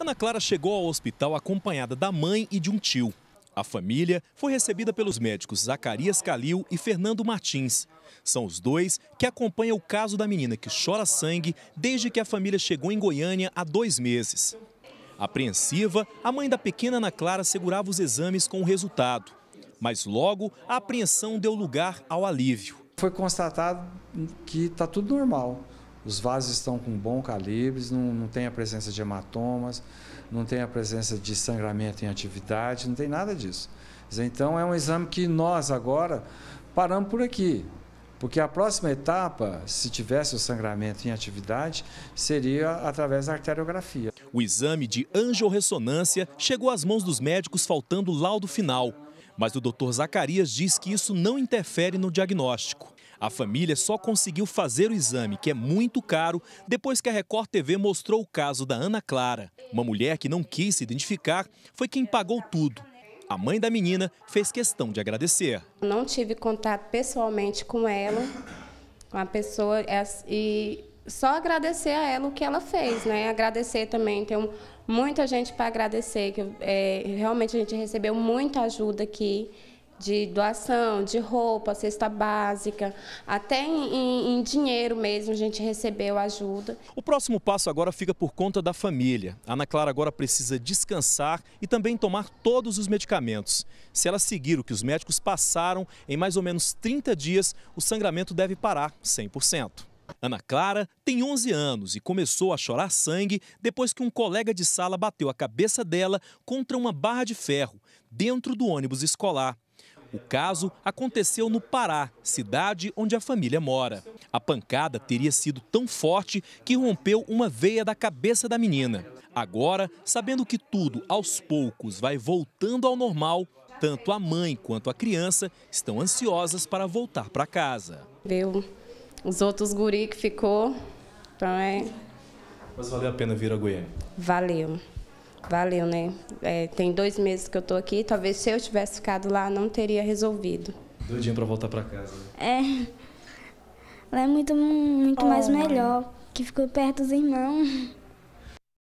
Ana Clara chegou ao hospital acompanhada da mãe e de um tio. A família foi recebida pelos médicos Zacarias Calil e Fernando Martins. São os dois que acompanham o caso da menina que chora sangue desde que a família chegou em Goiânia há dois meses. Apreensiva, a mãe da pequena Ana Clara segurava os exames com o resultado. Mas logo, a apreensão deu lugar ao alívio. Foi constatado que está tudo normal. Os vasos estão com bom calibre, não, não tem a presença de hematomas, não tem a presença de sangramento em atividade, não tem nada disso. Então é um exame que nós agora paramos por aqui. Porque a próxima etapa, se tivesse o sangramento em atividade, seria através da arteriografia. O exame de angiorressonância chegou às mãos dos médicos faltando o laudo final. Mas o Dr. Zacarias diz que isso não interfere no diagnóstico. A família só conseguiu fazer o exame, que é muito caro, depois que a Record TV mostrou o caso da Ana Clara. Uma mulher que não quis se identificar foi quem pagou tudo. A mãe da menina fez questão de agradecer. Não tive contato pessoalmente com ela, com a pessoa, é e só agradecer a ela o que ela fez, né? Agradecer também, tem muita gente para agradecer, que é, realmente a gente recebeu muita ajuda aqui de doação, de roupa, cesta básica, até em, em, dinheiro mesmo a gente recebeu ajuda. O próximo passo agora fica por conta da família. A Ana Clara agora precisa descansar e também tomar todos os medicamentos. Se ela seguir o que os médicos passaram, em mais ou menos 30 dias, o sangramento deve parar 100%. Ana Clara tem 11 anos e começou a chorar sangue depois que um colega de sala bateu a cabeça dela contra uma barra de ferro dentro do ônibus escolar. O caso aconteceu no Pará, cidade onde a família mora. A pancada teria sido tão forte que rompeu uma veia da cabeça da menina. Agora, sabendo que tudo aos poucos vai voltando ao normal, tanto a mãe quanto a criança estão ansiosas para voltar para casa. Viu os outros guri que ficou, então é... Mas valeu a pena vir a Goiânia? Valeu valeu, né? É, tem dois meses que eu tô aqui, talvez se eu tivesse ficado lá não teria resolvido. Doidinha para voltar para casa. Né? É. Lá é muito, muito oh, mais melhor, mãe. que ficou perto dos irmãos.